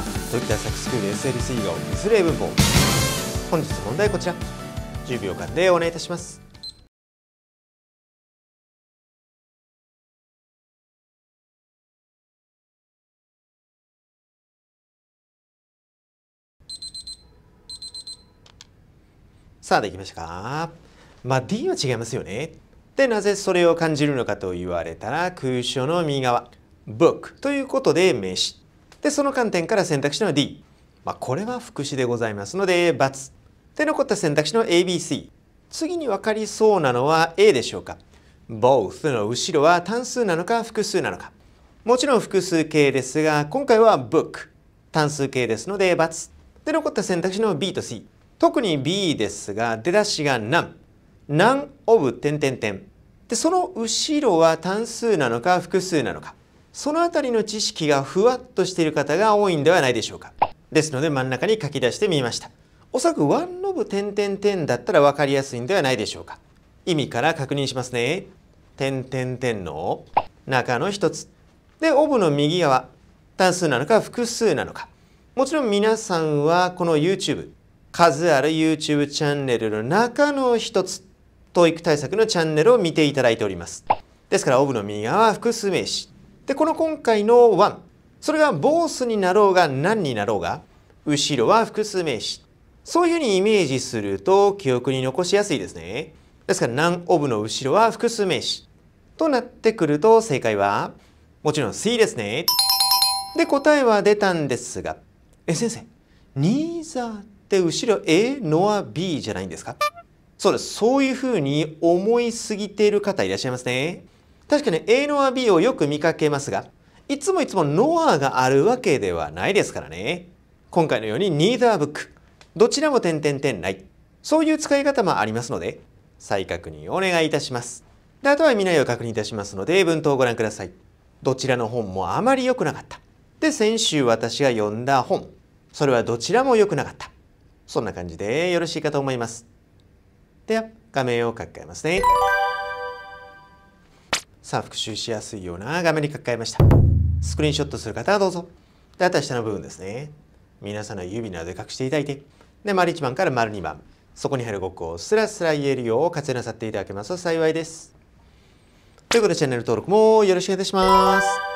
さんドキュラ作詞クール SLC がお送りる英文法本日問題こちら10秒間でお願いいたしますさあできましたかまあ D は違いますよね。でなぜそれを感じるのかと言われたら空所の右側 book ということで名詞で、その観点から選択肢の D。まあ、これは副詞でございますので、×。で、残った選択肢の ABC。次に分かりそうなのは A でしょうか ?both の後ろは単数なのか複数なのか。もちろん複数形ですが、今回は book。単数形ですので、×。で、残った選択肢の B と C。特に B ですが、出だしが none。none of 点々点。で、その後ろは単数なのか複数なのか。その辺りの知識がふわっとしている方が多いんではないでしょうかですので真ん中に書き出してみましたおそらくワンノブ点点点だったら分かりやすいんではないでしょうか意味から確認しますね点点点の中の一つでオブの右側単数なのか複数なのかもちろん皆さんはこの YouTube 数ある YouTube チャンネルの中の一つ TOEIC 対策のチャンネルを見ていただいておりますですからオブの右側は複数名詞でこの今回の1それがボースになろうが何になろうが後ろは複数名詞そういうふうにイメージすると記憶に残しやすいですねですから何オブの後ろは複数名詞となってくると正解はもちろん C ですねで答えは出たんですがえ先生ニーザって後ろ A ノア B じゃないんですかそうですそういうふうに思いすぎている方いらっしゃいますね確かに A のア B をよく見かけますが、いつもいつもノアがあるわけではないですからね。今回のように neither book、どちらも点々点ない。そういう使い方もありますので、再確認をお願いいたします。であとは見ないを確認いたしますので、文頭をご覧ください。どちらの本もあまり良くなかった。で、先週私が読んだ本、それはどちらも良くなかった。そんな感じでよろしいかと思います。では、画面を書き換えますね。さあ、復習しやすいような画面に書き換えました。スクリーンショットする方はどうぞ。で、あとは下の部分ですね。皆さんの指などで隠していただいて、で、丸1番から丸2番、そこに入る語句をスラスラ言えるよう活用なさっていただけますと幸いです。ということで、チャンネル登録もよろしくお願いいたします。